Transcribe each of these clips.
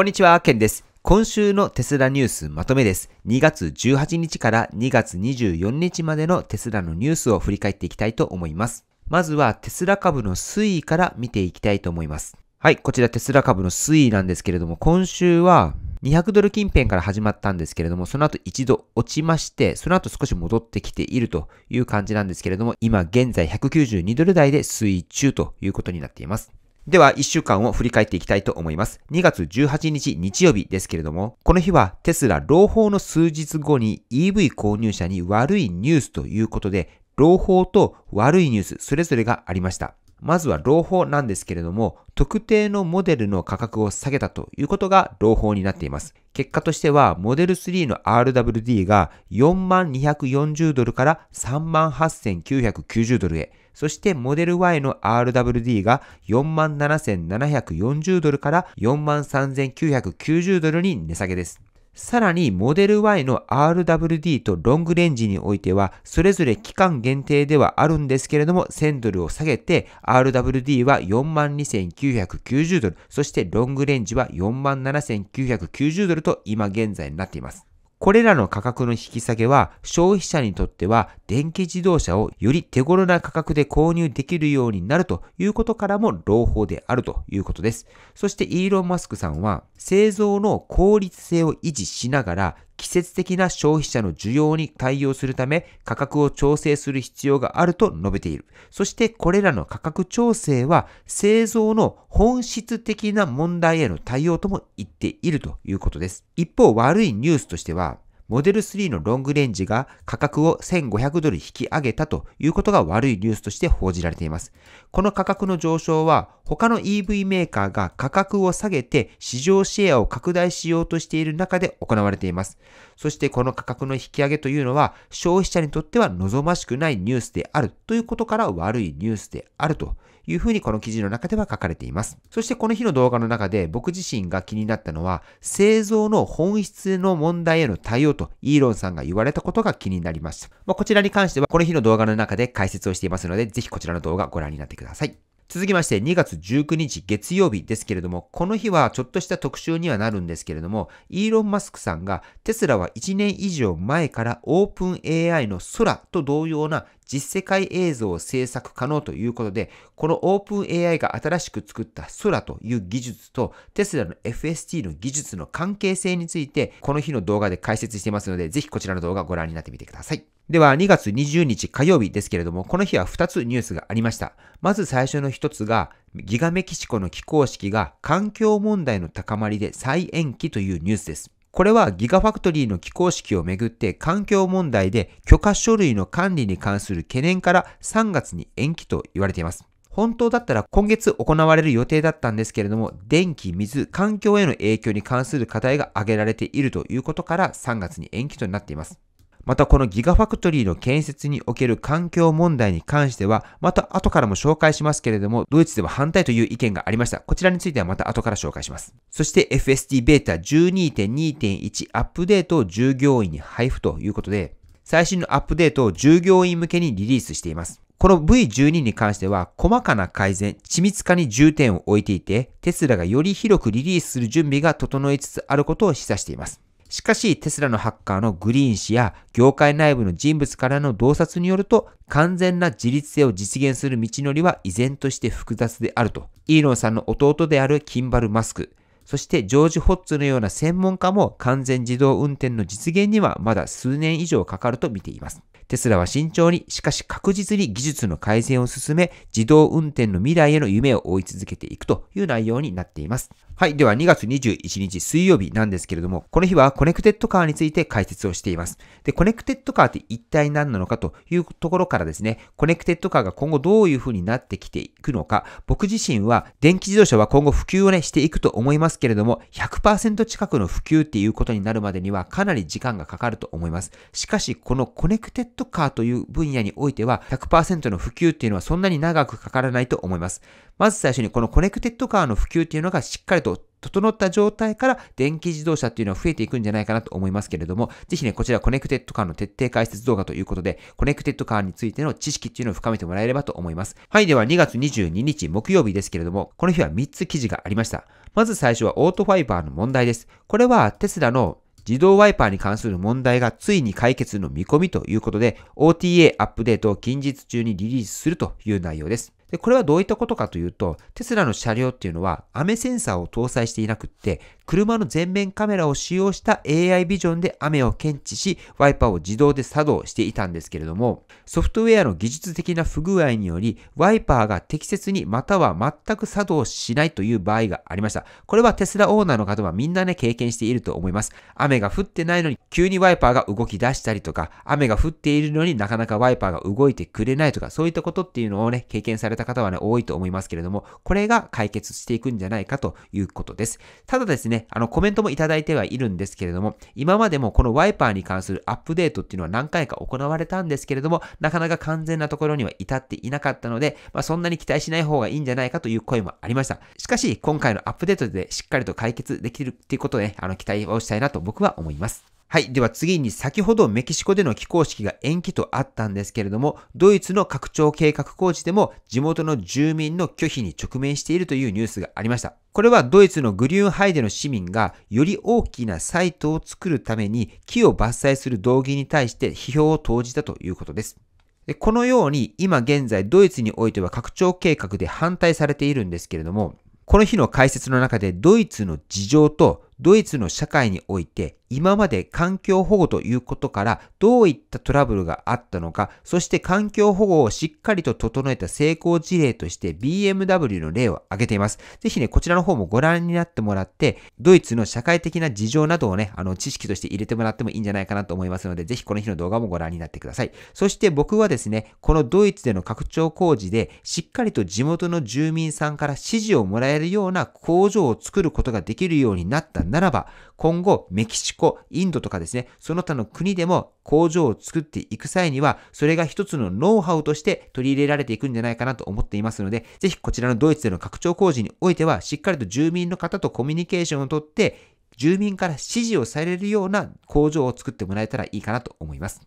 こんにちは、ケンです。今週のテスラニュースまとめです。2月18日から2月24日までのテスラのニュースを振り返っていきたいと思います。まずはテスラ株の推移から見ていきたいと思います。はい、こちらテスラ株の推移なんですけれども、今週は200ドル近辺から始まったんですけれども、その後一度落ちまして、その後少し戻ってきているという感じなんですけれども、今現在192ドル台で推移中ということになっています。では、1週間を振り返っていきたいと思います。2月18日日曜日ですけれども、この日はテスラ朗報の数日後に EV 購入者に悪いニュースということで、朗報と悪いニュースそれぞれがありました。まずは朗報なんですけれども、特定のモデルの価格を下げたということが朗報になっています。結果としては、モデル3の RWD が4240ドルから38990ドルへ、そしてモデル Y の RWD が47,740ドルから43,990ドルに値下げです。さらに、モデル Y の RWD とロングレンジにおいては、それぞれ期間限定ではあるんですけれども、1000ドルを下げて、RWD は42,990ドル、そしてロングレンジは47,990ドルと今現在になっています。これらの価格の引き下げは消費者にとっては電気自動車をより手頃な価格で購入できるようになるということからも朗報であるということです。そしてイーロン・マスクさんは製造の効率性を維持しながら季節的な消費者の需要に対応するため価格を調整する必要があると述べている。そしてこれらの価格調整は製造の本質的な問題への対応とも言っているということです。一方悪いニュースとしてはモデル3のロングレンジが価格を1500ドル引き上げたということが悪いニュースとして報じられています。この価格の上昇は他の EV メーカーが価格を下げて市場シェアを拡大しようとしている中で行われています。そしてこの価格の引き上げというのは消費者にとっては望ましくないニュースであるということから悪いニュースであるというふうにこの記事の中では書かれています。そしてこの日の動画の中で僕自身が気になったのは、製造の本質の問題への対応とイーロンさんが言われたことが気になりました。まあ、こちらに関してはこの日の動画の中で解説をしていますので、ぜひこちらの動画ご覧になってください。続きまして2月19日月曜日ですけれども、この日はちょっとした特集にはなるんですけれども、イーロン・マスクさんがテスラは1年以上前からオープン AI の空と同様な実世界映像を制作可能ということで、このオープン AI が新しく作った空という技術とテスラの FST の技術の関係性について、この日の動画で解説していますので、ぜひこちらの動画をご覧になってみてください。では、2月20日火曜日ですけれども、この日は2つニュースがありました。まず最初の1つが、ギガメキシコの起工式が環境問題の高まりで再延期というニュースです。これはギガファクトリーの起工式をめぐって環境問題で許可書類の管理に関する懸念から3月に延期と言われています。本当だったら今月行われる予定だったんですけれども、電気、水、環境への影響に関する課題が挙げられているということから3月に延期となっています。またこのギガファクトリーの建設における環境問題に関しては、また後からも紹介しますけれども、ドイツでは反対という意見がありました。こちらについてはまた後から紹介します。そして FSD ベータ12.2.1アップデートを従業員に配布ということで、最新のアップデートを従業員向けにリリースしています。この V12 に関しては、細かな改善、緻密化に重点を置いていて、テスラがより広くリリースする準備が整いつつあることを示唆しています。しかし、テスラのハッカーのグリーン氏や業界内部の人物からの洞察によると、完全な自立性を実現する道のりは依然として複雑であると。イーロンさんの弟であるキンバル・マスク、そしてジョージ・ホッツのような専門家も完全自動運転の実現にはまだ数年以上かかると見ています。テスラは慎重に、しかし確実に技術の改善を進め、自動運転の未来への夢を追い続けていくという内容になっています。はい。では2月21日水曜日なんですけれども、この日はコネクテッドカーについて解説をしています。で、コネクテッドカーって一体何なのかというところからですね、コネクテッドカーが今後どういう風になってきていくのか、僕自身は電気自動車は今後普及をね、していくと思いますけれども、100%近くの普及っていうことになるまでにはかなり時間がかかると思います。しかし、このコネクテッドトカーという分野においては100%の普及っていうのはそんなに長くかからないと思います。まず最初にこのコネクテッドカーの普及っていうのがしっかりと整った状態から電気自動車っていうのは増えていくんじゃないかなと思いますけれども、ぜひね、こちらコネクテッドカーの徹底解説動画ということで、コネクテッドカーについての知識っていうのを深めてもらえればと思います。はい、では2月22日木曜日ですけれども、この日は3つ記事がありました。まず最初はオートファイバーの問題です。これはテスラの自動ワイパーに関する問題がついに解決の見込みということで、OTA アップデートを近日中にリリースするという内容です。で、これはどういったことかというと、テスラの車両っていうのは雨センサーを搭載していなくって、車の前面カメラを使用した AI ビジョンで雨を検知し、ワイパーを自動で作動していたんですけれども、ソフトウェアの技術的な不具合により、ワイパーが適切にまたは全く作動しないという場合がありました。これはテスラオーナーの方はみんなね、経験していると思います。雨が降ってないのに急にワイパーが動き出したりとか、雨が降っているのになかなかワイパーが動いてくれないとか、そういったことっていうのをね、経験されたた方はね、多いと思いますけれども、これが解決していくんじゃないかということです。ただですね、あの、コメントもいただいてはいるんですけれども、今までもこのワイパーに関するアップデートっていうのは何回か行われたんですけれども、なかなか完全なところには至っていなかったので、まあ、そんなに期待しない方がいいんじゃないかという声もありました。しかし、今回のアップデートでしっかりと解決できるっていうことで、ね、あの、期待をしたいなと僕は思います。はい。では次に先ほどメキシコでの起工式が延期とあったんですけれども、ドイツの拡張計画工事でも地元の住民の拒否に直面しているというニュースがありました。これはドイツのグリューンハイデの市民がより大きなサイトを作るために木を伐採する道義に対して批評を投じたということです。このように今現在ドイツにおいては拡張計画で反対されているんですけれども、この日の解説の中でドイツの事情とドイツの社会において今まで環境保護ということからどういったトラブルがあったのか、そして環境保護をしっかりと整えた成功事例として BMW の例を挙げています。ぜひね、こちらの方もご覧になってもらって、ドイツの社会的な事情などをね、あの知識として入れてもらってもいいんじゃないかなと思いますので、ぜひこの日の動画もご覧になってください。そして僕はですね、このドイツでの拡張工事でしっかりと地元の住民さんから指示をもらえるような工場を作ることができるようになったならば、今後、メキシコ、インドとかですね、その他の国でも工場を作っていく際には、それが一つのノウハウとして取り入れられていくんじゃないかなと思っていますので、ぜひこちらのドイツでの拡張工事においては、しっかりと住民の方とコミュニケーションをとって、住民から支持をされるような工場を作ってもらえたらいいかなと思います。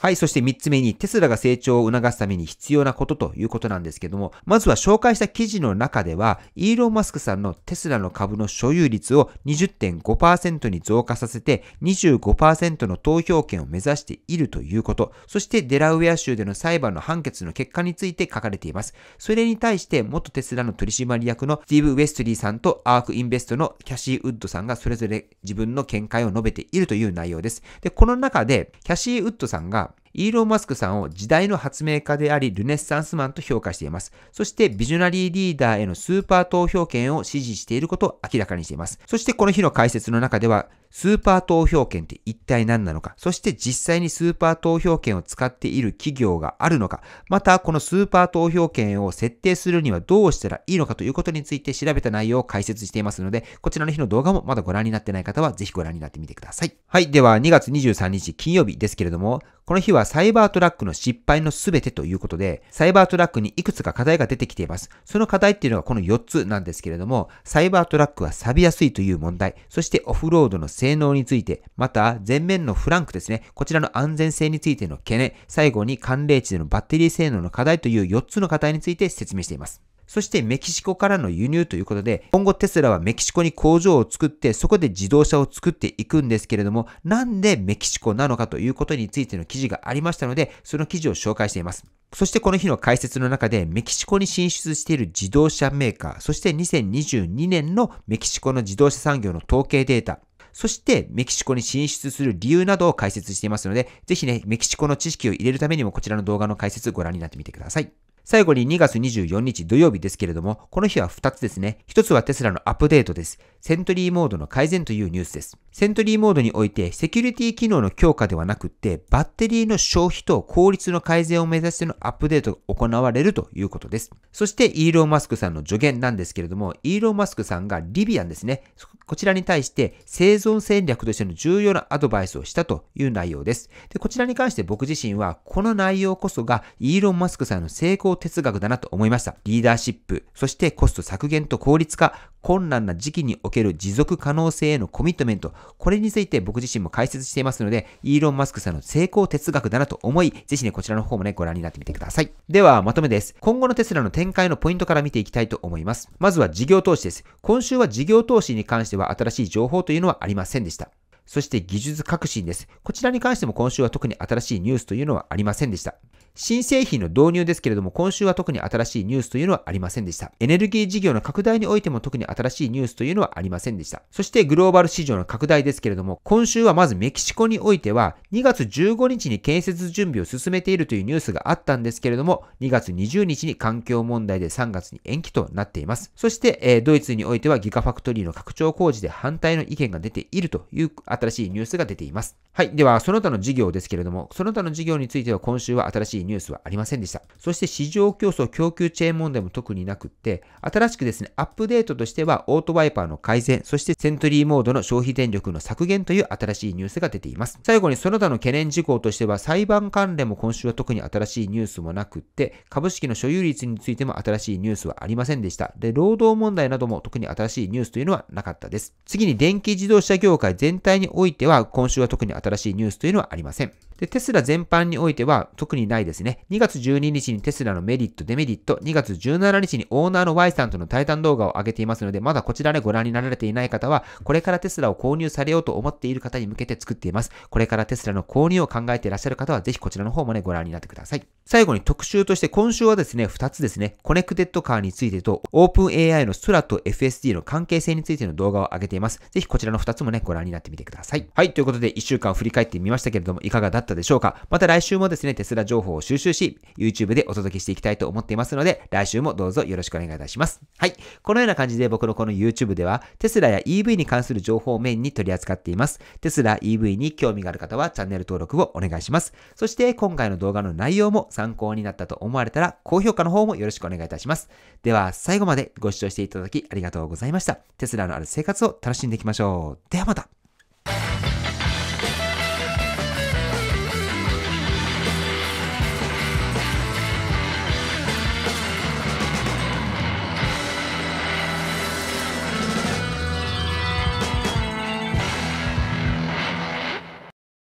はい、そして3つ目にテスラが成長を促すために必要なことということなんですけども、まずは紹介した記事の中では、イーロン・マスクさんのテスラの株の所有率を20.5%に増加させて25%の投票権を目指しているということ、そしてデラウェア州での裁判の判決の結果について書かれています。それに対して元テスラの取締役のスティーブ・ウェストリーさんとアーク・インベストのキャシー・ウッドさんがそれぞれ自分の見解を述べているという内容です。で、この中でキャシー・ウッドさんが up. イーロン・マスクさんを時代の発明家であり、ルネッサンスマンと評価しています。そして、ビジョナリーリーダーへのスーパー投票権を支持していることを明らかにしています。そして、この日の解説の中では、スーパー投票権って一体何なのか、そして実際にスーパー投票権を使っている企業があるのか、またこのスーパー投票権を設定するにはどうしたらいいのかということについて調べた内容を解説していますので、こちらの日の動画もまだご覧になってない方はぜひご覧になってみてください。はい、では2月23日金曜日ですけれども、この日ははサイバートラックの失敗の全てということで、サイバートラックにいくつか課題が出てきています。その課題っていうのはこの4つなんですけれども、サイバートラックは錆びやすいという問題、そしてオフロードの性能について、また前面のフランクですね、こちらの安全性についての懸念、最後に寒冷地でのバッテリー性能の課題という4つの課題について説明しています。そしてメキシコからの輸入ということで、今後テスラはメキシコに工場を作って、そこで自動車を作っていくんですけれども、なんでメキシコなのかということについての記事がありましたので、その記事を紹介しています。そしてこの日の解説の中で、メキシコに進出している自動車メーカー、そして2022年のメキシコの自動車産業の統計データ、そしてメキシコに進出する理由などを解説していますので、ぜひね、メキシコの知識を入れるためにもこちらの動画の解説をご覧になってみてください。最後に2月24日土曜日ですけれども、この日は2つですね。1つはテスラのアップデートです。セントリーモードの改善というニュースです。セントリーモードにおいてセキュリティ機能の強化ではなくてバッテリーの消費と効率の改善を目指してのアップデートが行われるということです。そしてイーロン・マスクさんの助言なんですけれども、イーロン・マスクさんがリビアンですね、こちらに対して生存戦略としての重要なアドバイスをしたという内容です。でこちらに関して僕自身はこの内容こそがイーロン・マスクさんの成功哲学だなと思いました。リーダーシップ、そしてコスト削減と効率化、困難な時期における持続可能性へのコミットメント、これについて僕自身も解説していますので、イーロン・マスクさんの成功哲学だなと思い、ぜひね、こちらの方もね、ご覧になってみてください。では、まとめです。今後のテスラの展開のポイントから見ていきたいと思います。まずは事業投資です。今週は事業投資に関しては新しい情報というのはありませんでした。そして技術革新です。こちらに関しても今週は特に新しいニュースというのはありませんでした。新製品の導入ですけれども、今週は特に新しいニュースというのはありませんでした。エネルギー事業の拡大においても特に新しいニュースというのはありませんでした。そしてグローバル市場の拡大ですけれども、今週はまずメキシコにおいては、2月15日に建設準備を進めているというニュースがあったんですけれども、2月20日に環境問題で3月に延期となっています。そして、えー、ドイツにおいてはギガファクトリーの拡張工事で反対の意見が出ているという新しいニュースが出ています。はい。では、その他の事業ですけれども、その他の事業については今週は新しいニュースはありませんでした。そして市場競争供給チェーン問題も特になくって、新しくですね、アップデートとしてはオートワイパーの改善、そしてセントリーモードの消費電力の削減という新しいニュースが出ています。最後にその他の懸念事項としては、裁判関連も今週は特に新しいニュースもなくって、株式の所有率についても新しいニュースはありませんでした。で、労働問題なども特に新しいニュースというのはなかったです。次に電気自動車業界全体ににおいては、今週は特に新しいニュースというのはありません。で、テスラ全般においては特にないですね。2月12日にテスラのメリット、デメリット、2月17日にオーナーの Y さんとの対談動画を上げていますので、まだこちらでご覧になられていない方は、これからテスラを購入されようと思っている方に向けて作っています。これからテスラの購入を考えていらっしゃる方は、ぜひこちらの方もね、ご覧になってください。最後に特集として、今週はですね、2つですね、コネクテッドカーについてと、オープン a i のストラと FSD の関係性についての動画を上げています。ぜひこちらの2つもね、ご覧になってみてください。はい、ということで、1週間振り返ってみましたけれども、いかがだったったでしょうかまた来週もですね、テスラ情報を収集し、YouTube でお届けしていきたいと思っていますので、来週もどうぞよろしくお願いいたします。はい。このような感じで僕のこの YouTube では、テスラや EV に関する情報をメインに取り扱っています。テスラ EV に興味がある方はチャンネル登録をお願いします。そして今回の動画の内容も参考になったと思われたら、高評価の方もよろしくお願いいたします。では、最後までご視聴していただきありがとうございました。テスラのある生活を楽しんでいきましょう。ではまた